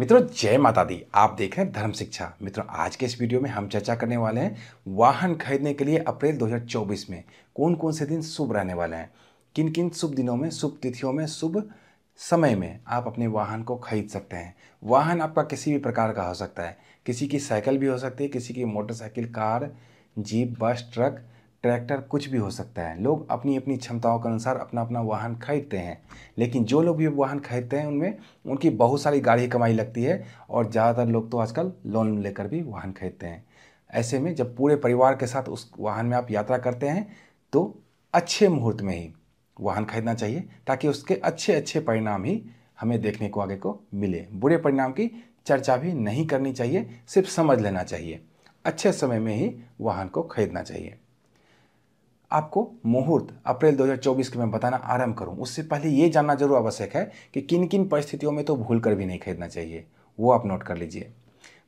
मित्रों जय माता दी आप देख रहे हैं धर्म शिक्षा मित्रों आज के इस वीडियो में हम चर्चा करने वाले हैं वाहन खरीदने के लिए अप्रैल 2024 में कौन कौन से दिन शुभ रहने वाले हैं किन किन शुभ दिनों में शुभ तिथियों में शुभ समय में आप अपने वाहन को खरीद सकते हैं वाहन आपका किसी भी प्रकार का हो सकता है किसी की साइकिल भी हो सकती है किसी की motorcycle car jeep bus truck tractor कुछ भी हो सकता है लोग अपनी अपनी क्षमताओं के अनुसार अपना अपना वाहन खरीदते हैं लेकिन जो लोग भी वाहन खरीदते हैं उनमें उनकी बहुत सारी गाड़ी कमाई लगती है और ज़्यादातर लोग तो आजकल लोन लेकर भी वाहन खरीदते हैं ऐसे में जब पूरे परिवार के साथ उस वाहन में आप यात्रा करते हैं तो अच्छे मुहूर्त में ही वाहन खरीदना चाहिए ताकि उसके अच्छे अच्छे परिणाम ही हमें देखने को आगे को मिले बुरे परिणाम की चर्चा भी नहीं करनी चाहिए सिर्फ समझ लेना चाहिए अच्छे समय में ही वाहन को खरीदना चाहिए आपको मुहूर्त अप्रैल 2024 के मैं बताना आरंभ करूं उससे पहले ये जानना जरूर आवश्यक है कि किन किन परिस्थितियों में तो भूल कर भी नहीं खरीदना चाहिए वो आप नोट कर लीजिए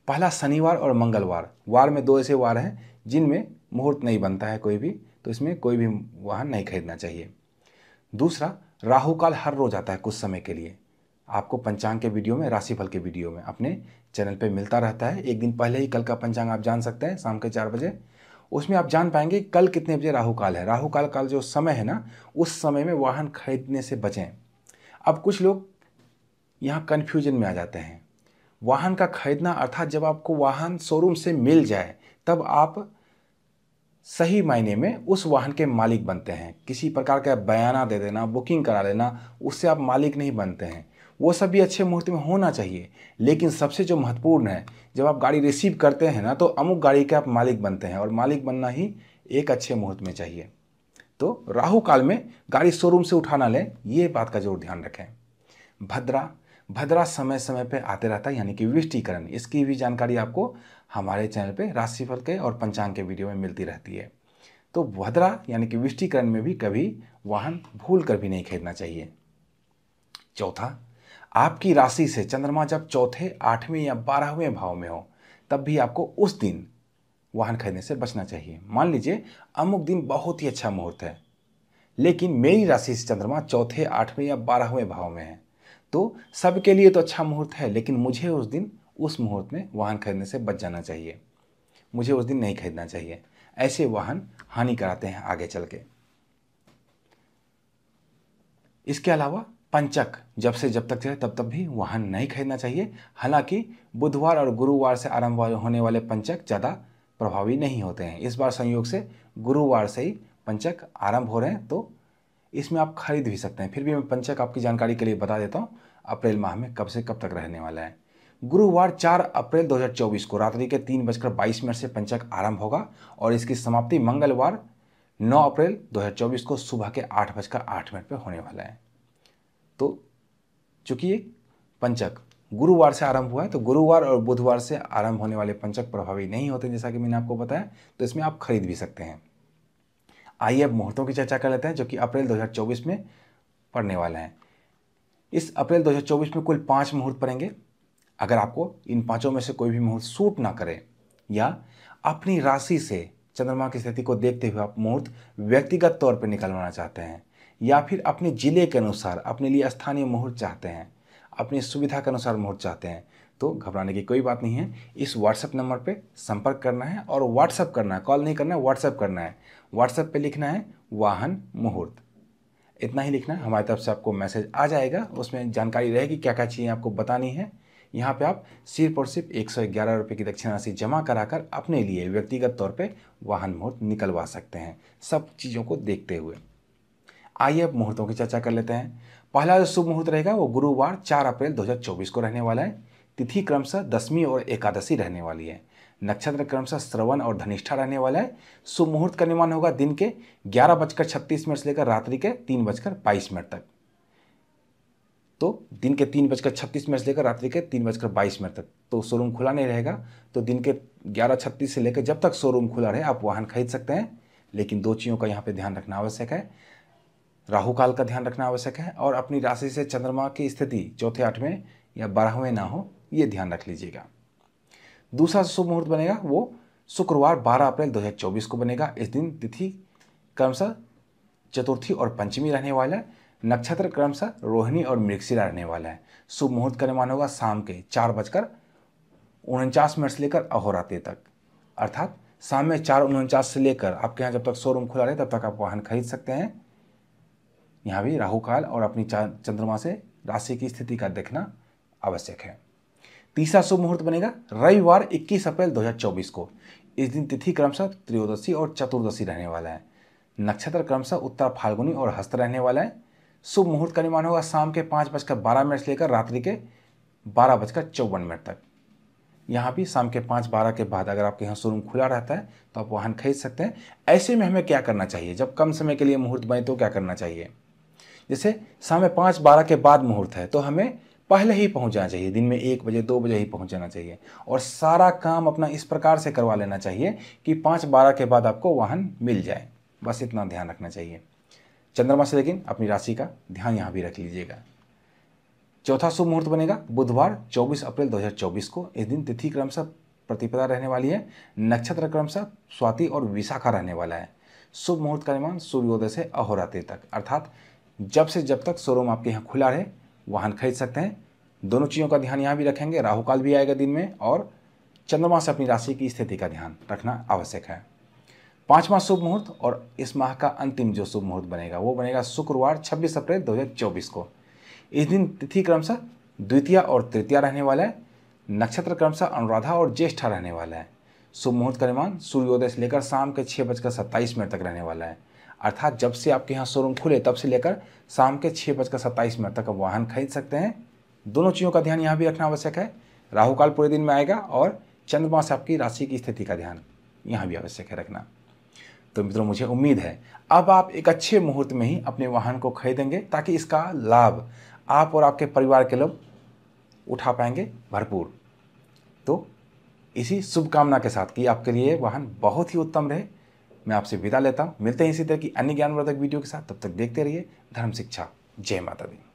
पहला शनिवार और मंगलवार वार में दो ऐसे वार हैं जिनमें मुहूर्त नहीं बनता है कोई भी तो इसमें कोई भी वाहन नहीं खरीदना चाहिए दूसरा राहुकाल हर रोज आता है कुछ समय के लिए आपको पंचांग के वीडियो में राशिफल के वीडियो में अपने चैनल पर मिलता रहता है एक दिन पहले ही कल का पंचांग आप जान सकते हैं शाम के चार बजे उसमें आप जान पाएंगे कल कितने बजे राहु काल है राहु काल का जो समय है ना उस समय में वाहन खरीदने से बचें अब कुछ लोग यहाँ कन्फ्यूजन में आ जाते हैं वाहन का खरीदना अर्थात जब आपको वाहन शोरूम से मिल जाए तब आप सही मायने में उस वाहन के मालिक बनते हैं किसी प्रकार का बयाना दे देना बुकिंग करा लेना उससे आप मालिक नहीं बनते हैं वो सब भी अच्छे मुहूर्त में होना चाहिए लेकिन सबसे जो महत्वपूर्ण है जब आप गाड़ी रिसीव करते हैं ना तो अमुक गाड़ी के आप मालिक बनते हैं और मालिक बनना ही एक अच्छे मुहूर्त में चाहिए तो राहु काल में गाड़ी शोरूम से उठाना लें ये बात का जरूर ध्यान रखें भद्रा भद्रा समय समय पर आते रहता है यानी कि विष्टीकरण इसकी भी जानकारी आपको हमारे चैनल पर राशिफल के और पंचांग के वीडियो में मिलती रहती है तो भद्रा यानी कि विष्टीकरण में भी कभी वाहन भूल कर भी नहीं खरीदना चाहिए चौथा आपकी राशि से चंद्रमा जब चौथे आठवें या बारहवें भाव में हो तब भी आपको उस दिन वाहन खरीदने से बचना चाहिए मान लीजिए अमुक दिन बहुत ही अच्छा मुहूर्त है लेकिन मेरी राशि से चंद्रमा चौथे आठवें या बारहवें भाव में है तो सबके लिए तो अच्छा मुहूर्त है लेकिन मुझे उस दिन उस मुहूर्त में वाहन खरीदने से बच जाना चाहिए मुझे उस दिन नहीं खरीदना चाहिए ऐसे वाहन हानि कराते हैं आगे चल के इसके अलावा पंचक जब से जब तक चले तब तक भी वाहन नहीं खरीदना चाहिए हालांकि बुधवार और गुरुवार से आरंभ होने वाले पंचक ज़्यादा प्रभावी नहीं होते हैं इस बार संयोग से गुरुवार से ही पंचक आरंभ हो रहे हैं तो इसमें आप खरीद भी सकते हैं फिर भी मैं पंचक आपकी जानकारी के लिए बता देता हूँ अप्रैल माह में कब से कब तक रहने वाला है गुरुवार 4 अप्रैल 2024 को रात्रि के तीन बजकर बाईस मिनट से पंचक आरंभ होगा और इसकी समाप्ति मंगलवार 9 अप्रैल 2024 को सुबह के आठ बजकर आठ मिनट पर होने वाला है तो चूंकि ये पंचक गुरुवार से आरंभ हुआ है तो गुरुवार और बुधवार से आरंभ होने वाले पंचक प्रभावी नहीं होते जैसा कि मैंने आपको बताया तो इसमें आप खरीद भी सकते हैं आइए अब मुहूर्तों की चर्चा कर लेते हैं जो कि अप्रैल 2024 में पड़ने वाले हैं इस अप्रैल 2024 में कुल पांच मुहूर्त पड़ेंगे अगर आपको इन पाँचों में से कोई भी मुहूर्त सूट ना करे या अपनी राशि से चंद्रमा की स्थिति को देखते हुए आप मुहूर्त व्यक्तिगत तौर पर निकलवाना चाहते हैं या फिर अपने ज़िले के अनुसार अपने लिए स्थानीय मुहूर्त चाहते हैं अपनी सुविधा के अनुसार मुहूर्त चाहते हैं तो घबराने की कोई बात नहीं है इस व्हाट्सएप नंबर पे संपर्क करना है और व्हाट्सएप करना है कॉल नहीं करना है व्हाट्सएप करना है व्हाट्सएप पे लिखना है वाहन मुहूर्त इतना ही लिखना है हमारी तरफ से आपको मैसेज आ जाएगा उसमें जानकारी रहेगी क्या क्या चीज़ें आपको बतानी है यहाँ पे आप सिर्फ और सिर्फ एक सौ ग्यारह रुपये की दक्षिण राशि जमा कराकर अपने लिए व्यक्तिगत तौर पे वाहन मुहूर्त निकलवा सकते हैं सब चीज़ों को देखते हुए आइए अब मुहूर्तों की चर्चा कर लेते हैं पहला जो शुभ मुहूर्त रहेगा वो गुरुवार चार अप्रैल 2024 को रहने वाला है तिथि क्रमशः दसवीं और एकादशी रहने वाली है नक्षत्र क्रमशः श्रवण और धनिष्ठा रहने वाला है शुभ मुहूर्त का निर्माण होगा दिन के ग्यारह बजकर छत्तीस मिनट से लेकर रात्रि के तीन बजकर बाईस मिनट तक तो दिन के तीन बजकर छत्तीस मिनट से लेकर रात्रि के तीन बजकर बाईस मिनट तक तो शोरूम खुला नहीं रहेगा तो दिन के ग्यारह छत्तीस से लेकर जब तक शोरूम खुला रहे आप वाहन खरीद सकते हैं लेकिन दो चीज़ों का यहाँ पे ध्यान रखना आवश्यक है राहु काल का ध्यान रखना आवश्यक है और अपनी राशि से चंद्रमा की स्थिति चौथे आठवें या बारहवें ना हो ये ध्यान रख लीजिएगा दूसरा शुभ मुहूर्त बनेगा वो शुक्रवार 12 अप्रैल 2024 को बनेगा इस दिन तिथि क्रमशः चतुर्थी और पंचमी रहने वाला है नक्षत्र क्रमशः रोहिणी और मृगशिरा रहने वाला है शुभ मुहूर्त का निर्माण होगा शाम के चार बजकर उनचास मिनट से लेकर अहोराते तक अर्थात शाम में चार उनचास से लेकर आपके यहाँ जब तक शोरूम खुला रहे तब तक आप वाहन खरीद सकते हैं यहाँ भी राहु काल और अपनी चंद्रमा से राशि की स्थिति का देखना आवश्यक है तीसरा शुभ मुहूर्त बनेगा रविवार 21 अप्रैल 2024 को इस दिन तिथि क्रमशः त्रयोदशी और चतुर्दशी रहने वाला है नक्षत्र क्रमशः उत्तर फाल्गुनी और हस्त रहने वाला है शुभ मुहूर्त का निर्माण होगा शाम के पाँच बजकर बारह मिनट से लेकर रात्रि के बारह बजकर चौवन मिनट तक यहाँ भी शाम के पाँच बारह के बाद अगर आपके यहाँ शोरूम खुला रहता है तो आप वाहन खरीद सकते हैं ऐसे में हमें क्या करना चाहिए जब कम समय के लिए मुहूर्त बने तो क्या करना चाहिए जैसे समय पाँच बारह के बाद मुहूर्त है तो हमें पहले ही पहुंचना चाहिए दिन में एक बजे दो बजे ही पहुंच जाना चाहिए और सारा काम अपना इस प्रकार से करवा लेना चाहिए कि पाँच बारह के बाद आपको वाहन मिल जाए बस इतना ध्यान रखना चाहिए चंद्रमा से लेकिन अपनी राशि का ध्यान यहाँ भी रख लीजिएगा चौथा शुभ मुहूर्त बनेगा बुधवार 24 अप्रैल 2024 को इस दिन तिथि क्रम से प्रतिपदा रहने वाली है नक्षत्र क्रम सब स्वाति और विशाखा रहने वाला है शुभ मुहूर्त का निर्माण सूर्योदय से अहोरात्रि तक अर्थात जब से जब तक शोरूम आपके यहाँ खुला रहे वाहन खरीद सकते हैं दोनों चीज़ों का ध्यान यहाँ भी रखेंगे राहुकाल भी आएगा दिन में और चंद्रमा से अपनी राशि की स्थिति का ध्यान रखना आवश्यक है पांचवा शुभ मुहूर्त और इस माह का अंतिम जो शुभ मुहूर्त बनेगा वो बनेगा शुक्रवार 26 अप्रैल 2024 को इस दिन तिथि क्रमशः द्वितीय और तृतीय रहने वाला है नक्षत्र क्रमशः अनुराधा और ज्येष्ठा रहने वाला है शुभ मुहूर्त का निर्माण सूर्योदय से लेकर शाम के छः बजकर सत्ताईस मिनट तक रहने वाला है अर्थात जब से आपके यहाँ शोरूम खुले तब से लेकर शाम के छः बजकर सत्ताईस मिनट तक आप वाहन खरीद सकते हैं दोनों चीज़ों का ध्यान यहाँ भी रखना आवश्यक है राहुकाल पूरे दिन में आएगा और चंद्रमा से आपकी राशि की स्थिति का ध्यान यहाँ भी आवश्यक है रखना तो मित्रों मुझे उम्मीद है अब आप एक अच्छे मुहूर्त में ही अपने वाहन को खरीदेंगे ताकि इसका लाभ आप और आपके परिवार के लोग उठा पाएंगे भरपूर तो इसी शुभकामना के साथ कि आपके लिए वाहन बहुत ही उत्तम रहे मैं आपसे विदा लेता हूँ मिलते हैं इसी तरह की अन्य ज्ञानवर्धक वीडियो के साथ तब तक देखते रहिए धर्म शिक्षा जय माता दी